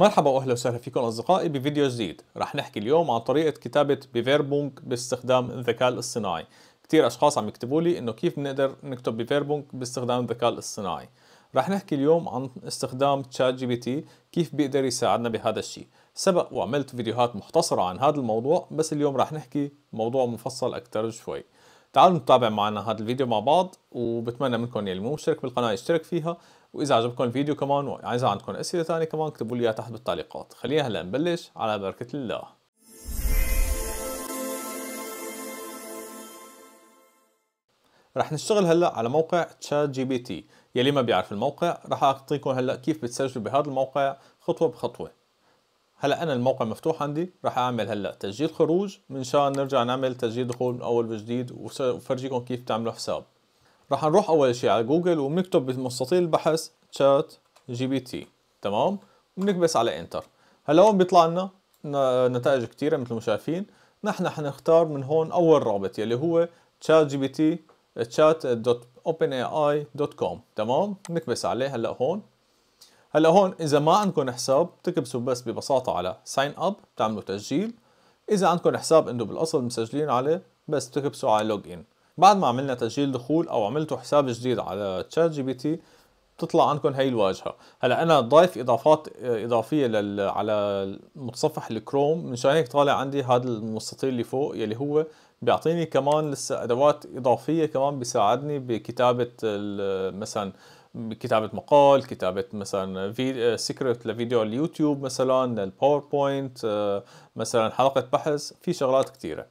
مرحبا واهلا وسهلا فيكم اصدقائي بفيديو جديد، رح نحكي اليوم عن طريقة كتابة بفيربونج باستخدام الذكاء الاصطناعي، كثير اشخاص عم يكتبوا لي انه كيف بنقدر نكتب بفيربونج باستخدام الذكاء الاصطناعي، رح نحكي اليوم عن استخدام تشات جي بي تي، كيف بيقدر يساعدنا بهذا الشيء، سبق وعملت فيديوهات مختصرة عن هذا الموضوع بس اليوم رح نحكي موضوع مفصل اكثر شوي. تعالوا نتابع معنا هذا الفيديو مع بعض وبتمنى منكم يلي مو مشترك بالقناة يشترك فيها واذا عجبكم الفيديو كمان واذا عندكم اسئله ثانيه كمان اكتبوا لي اياها تحت بالتعليقات خلينا هلا نبلش على بركه الله رح نشتغل هلا على موقع تشات جي بي تي يلي ما بيعرف الموقع رح اعطيكم هلا كيف بتسجلوا بهذا الموقع خطوه بخطوه هلا انا الموقع مفتوح عندي رح اعمل هلا تسجيل خروج منشان نرجع نعمل تسجيل دخول من اول وجديد وفرجيكم كيف تعملوا حساب رح نروح اول شيء على جوجل وبنكتب بمستطيل البحث تشات جي بي تي تمام وبنكبس على انتر هلا هون بيطلع لنا نتائج كثيره مثل ما شايفين نحن حنختار من هون اول رابط يلي هو تشات جي بي تي تشات دوت اوبن اي اي دوت كوم تمام بنكبس عليه هلا هون هلا هون اذا ما عندكم حساب بتكبسوا بس ببساطه على ساين اب بتعملوا تسجيل اذا عندكم حساب انتم بالاصل مسجلين عليه بس بتكبسوا على لوج ان بعد ما عملنا تسجيل دخول او عملتوا حساب جديد على تشات جي بي تي بتطلع عندكم هي الواجهه هلا انا ضايف اضافات آه، اضافيه لل... على متصفح الكروم مشان هيك طالع عندي هذا المستطيل اللي فوق يلي هو بيعطيني كمان لسه ادوات اضافيه كمان بيساعدني بكتابه مثلا كتابة مقال كتابة مثلا في سكريبت آه، لفيديو اليوتيوب مثلا الباوربوينت آه، مثلا حلقة بحث في شغلات كثيرة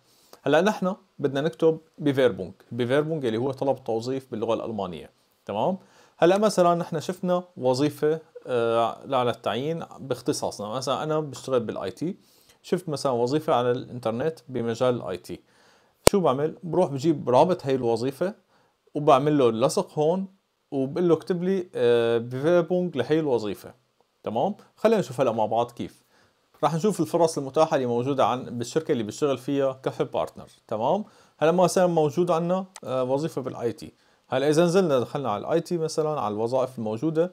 هلا نحن بدنا نكتب بفيربونج بفيربونج اللي هو طلب توظيف باللغه الالمانيه تمام هلا مثلا نحن شفنا وظيفه آه، على التعيين باختصاصنا مثلا انا بشتغل بالاي تي شفت مثلا وظيفه على الانترنت بمجال الاي تي شو بعمل بروح بجيب رابط هي الوظيفه وبعمل له لصق هون وبقول له اكتب لي آه، بفيربونج لهي الوظيفه تمام خلينا نشوف هلا مع بعض كيف رح نشوف الفرص المتاحة اللي موجودة عن بالشركة اللي بشتغل فيها كافي بارتنر تمام هلا مثلا موجود عندنا آه، وظيفة بالاي تي هلا اذا نزلنا دخلنا على الاي تي مثلا على الوظائف الموجودة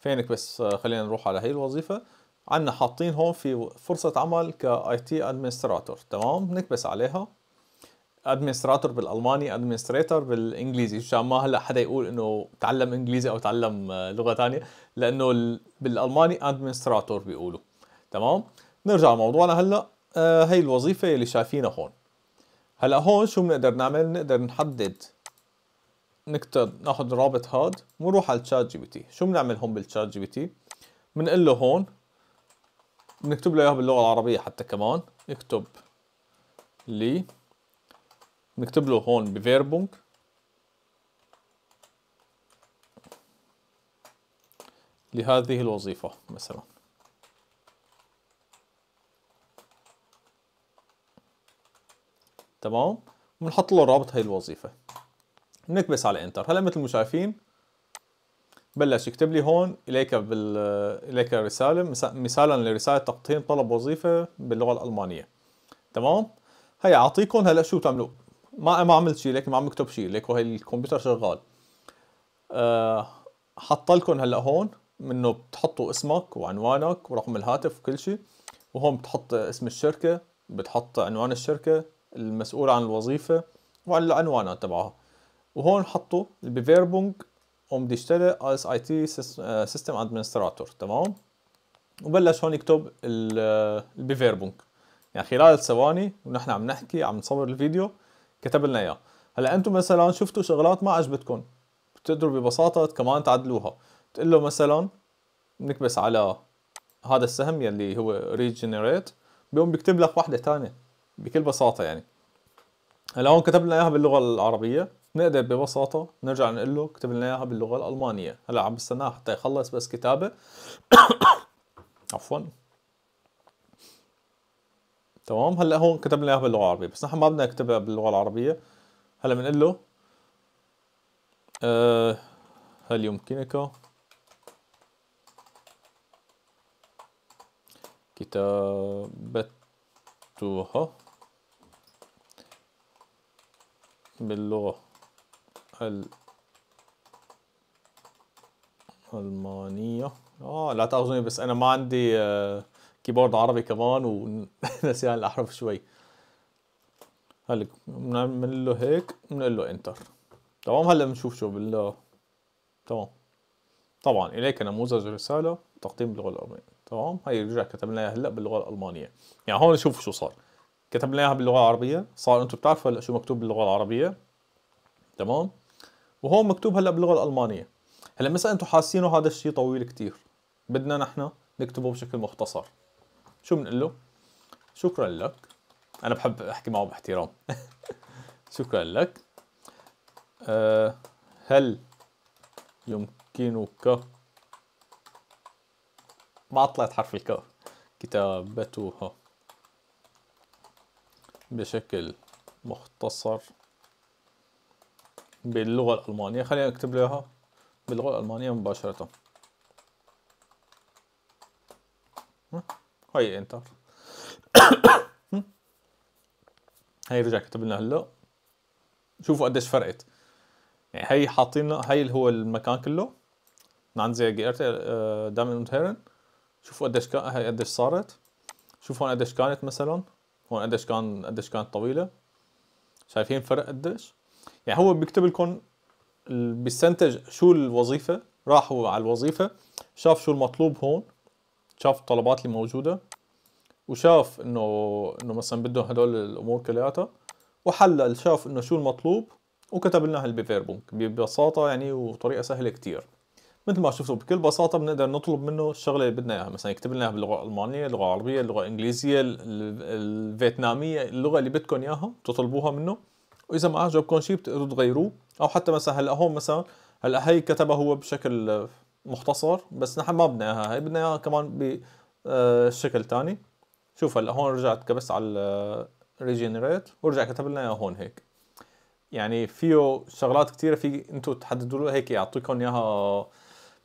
فينك بس آه، خلينا نروح على هي الوظيفة عندنا حاطين هون في فرصة عمل كاي تي ادمنستراتور تمام نكبس عليها ادمنستراتور بالالماني ادمنستريتور بالانجليزي مشان ما هلا حدا يقول انه تعلم انجليزي او تعلم آه، لغه ثانيه لانه بالالماني ادمنستراتور بيقولوا تمام نرجع لموضوعنا هلا آه هي الوظيفه اللي شايفينها هون هلا هون شو بنقدر نعمل نقدر نحدد نكتب ناخذ الرابط هاد ونروح على تشات جي بي تي شو بنعمل هون بالتشات جي بي تي بنقول له هون بنكتب له اياها باللغه العربيه حتى كمان اكتب لي بنكتب له هون بفيربونج لهذه الوظيفه مثلا تمام بنحط له الرابط هي الوظيفه بنكبس على انتر هلا مثل ما شايفين بلش يكتب لي هون اليك بال اليك رساله مثالا لرساله تقطين طلب وظيفه باللغه الالمانيه تمام هي اعطيكم هلا شو بتعملوا ما ما عملت شيء لكن ما عم بكتب شيء ليكو هي الكمبيوتر شغال أه حط لكم هلا هون منه بتحطوا اسمك وعنوانك ورقم الهاتف وكل شيء وهون بتحط اسم الشركه بتحط عنوان الشركه المسؤول عن الوظيفة وعن العنوانات تبعها وهون حطوا البيفيربونج قوم بدي اشتري اس اي تي سيستم ادمنستراتور تمام وبلش هون يكتب البيفيربونج آه، يعني خلال ثواني ونحن عم نحكي عم نصور الفيديو كتب لنا اياه هلا انتم مثلا شفتوا شغلات ما عجبتكم بتقدروا ببساطه كمان تعدلوها بتقول له مثلا بنكبس على هذا السهم يلي هو ريجنريت بيقوم بيكتب لك وحده ثانيه بكل بساطه يعني هلا هون كتب لنا اياها باللغه العربيه نقدر ببساطه نرجع نقول له كتب لنا اياها باللغه الالمانيه هلا عم بستناه حتى يخلص بس كتابه عفوا تمام هلا هون كتب لنا اياها باللغه العربيه بس نحن ما بدنا نكتبها باللغه العربيه هلا بنقول له آه، هل يمكنك كتابتها باللغة الألمانية اه لا تأخذوني بس أنا ما عندي كيبورد آه، عربي كمان ونسيان الأحرف شوي هلا بنعمل له هيك بنقول له انتر تمام هلا بنشوف شو بال تمام طبعا اليك نموذج رساله تقديم باللغه الالمانيه تمام هي رجع كتبنا اياها هلا باللغه الالمانيه يعني هون شوفوا شو صار كتبنا اياها باللغه العربيه صار انتم بتعرفوا هلا شو مكتوب باللغه العربيه تمام وهون مكتوب هلا باللغه الالمانيه هلا مثلا انتم حاسينه هذا الشيء طويل كتير بدنا نحن نكتبه بشكل مختصر شو بنقول له شكرا لك انا بحب احكي معه باحترام شكرا لك أه هل يمكنك ما طلعت حرف الكاف كتابتها بشكل مختصر باللغة الألمانية خلينا نكتب لها باللغة الألمانية مباشرة هاي انتر هاي رجع كتب لنا هلا شوفوا قديش فرقت يعني هاي حاطين لنا هاي اللي هو المكان كله عند زي جيرت آه، دامن هيرن شوفوا قديش كان هاي قديش صارت شوفوا قديش كانت مثلا هون قديش كان قديش كانت طويله شايفين فرق قديش يعني هو بيكتب لكم بيستنتج شو الوظيفه راح هو على الوظيفه شاف شو المطلوب هون شاف الطلبات اللي موجوده وشاف انه انه مثلا بدهم هدول الامور كلياتها وحلل شاف انه شو المطلوب وكتب لنا هالبيفيربونك ببساطه يعني وطريقه سهله كتير مثل ما شفتوا بكل بساطه بنقدر نطلب منه الشغله اللي بدنا اياها مثلا يكتب لنا باللغه الالمانيه اللغه العربيه اللغه الانجليزيه الفيتناميه اللغه اللي بدكم اياها تطلبوها منه واذا ما عجبكم شيء بتقدروا تغيروه او حتى مثلا هلا هون مثلا هلا هي كتبها هو بشكل مختصر بس نحن ما بدنا اياها هي بدنا اياها كمان بشكل آه، ثاني شوف هلا هون رجعت كبست على ريجنريت ورجع كتب لنا اياها هون هيك يعني فيه شغلات كثيره في انتم تحددوا له هيك يعطيكم اياها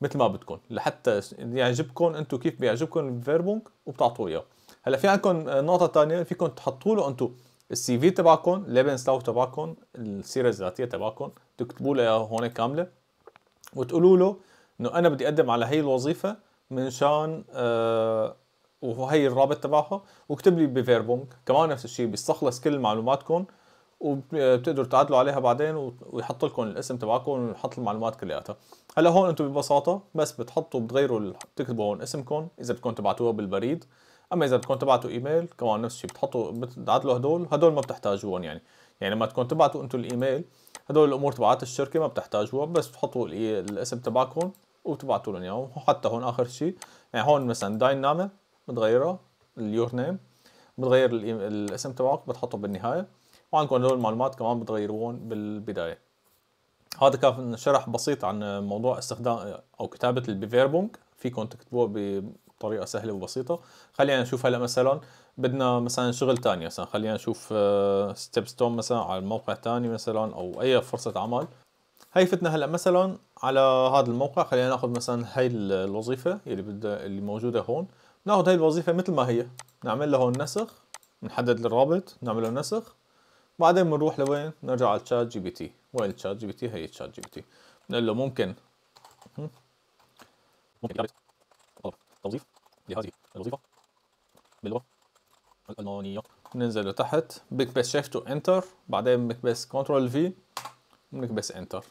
مثل ما بدكم لحتى يعجبكم انتم كيف بيعجبكم الفيربونج وبتعطوه اياه هلا في عندكم نقطه ثانيه فيكم تحطوا له انتم السي في تبعكم ليبنسلاو تبعكم السيره الذاتيه تبعكم تكتبوا له هون كامله وتقولوا له انه انا بدي اقدم على هي الوظيفه من شان آه وهي الرابط تبعها واكتب لي بفيربونج كمان نفس الشيء بيستخلص كل معلوماتكم وبتقدروا تعدلوا عليها بعدين ويحط لكم الاسم تبعكم ويحط المعلومات كلياتها هلا هون انتم ببساطه بس بتحطوا بتغيروا بتكتبوا هون اسمكم اذا بدكم تبعتوها بالبريد اما اذا بدكم تبعتوا ايميل كمان نفس الشيء بتحطوا بتعدلوا هدول هدول ما بتحتاجوهم يعني يعني لما تكون تبعتوا انتم الايميل هدول الامور تبعات الشركه ما بتحتاجوها بس بتحطوا الاسم تبعكم وبتبعتوا لهم اياه وحتى هون اخر شيء يعني هون مثلا داينامي بتغيرها اليور نيم بتغير الاسم تبعك بتحطه بالنهايه وعندكم هدول المعلومات كمان بتغيروهم بالبدايه هذا كان شرح بسيط عن موضوع استخدام او كتابه البيفيربونج فيكم تكتبوه بطريقه سهله وبسيطه خلينا نشوف هلا مثلا بدنا مثلا شغل تاني مثلا خلينا نشوف ستيب آه، ستون مثلا على موقع تاني مثلا او اي فرصه عمل هي فتنا هلا مثلا على هذا الموقع خلينا ناخذ مثلا هي الوظيفه اللي بدها اللي موجوده هون ناخذ هي الوظيفه مثل ما هي نعمل له هون نسخ نحدد الرابط نعمل له نسخ بعدين بنروح لوين نرجع على تشات جي بي تي وين تشات جي بي تي هي تشات جي بي تي بنقول له ممكن ممكن توظيف لهذه الوظيفه باللغه الالمانيه ننزل لتحت بكبس شيفت وانتر بعدين بكبس كنترول في بنكبس انتر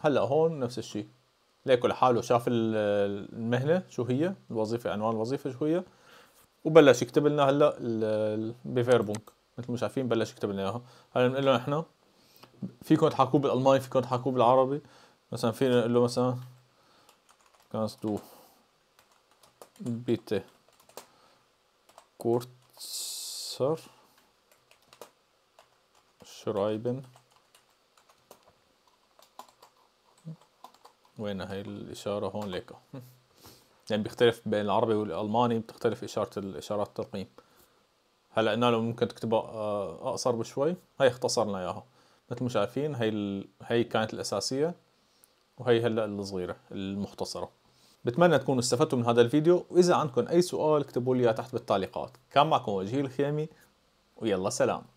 هلا هون نفس الشيء ليكو لحاله شاف المهنه شو هي الوظيفه عنوان الوظيفه شو هي وبلش يكتب لنا هلا بفيربونك مثل مش عارفين بلش يكتب لنا اياها هلا بنقول له نحن فيكم تحاكوه بالالماني فيكم تحاكوه بالعربي مثلا فينا نقول له مثلا كانست دو بيتي كورتسر شرايبن وين هاي الإشارة هون ليكو يعني بيختلف بين العربي والألماني بتختلف إشارة الإشارات الترقيم هلا قلنا له ممكن تكتبها آه، اقصر بشوي هي اختصرنا اياها مثل ما شايفين هي ال... هي كانت الاساسيه وهي هلا الصغيره المختصره بتمنى تكونوا استفدتوا من هذا الفيديو واذا عندكم اي سؤال اكتبوا لي تحت بالتعليقات كان معكم وجهي الخيمي ويلا سلام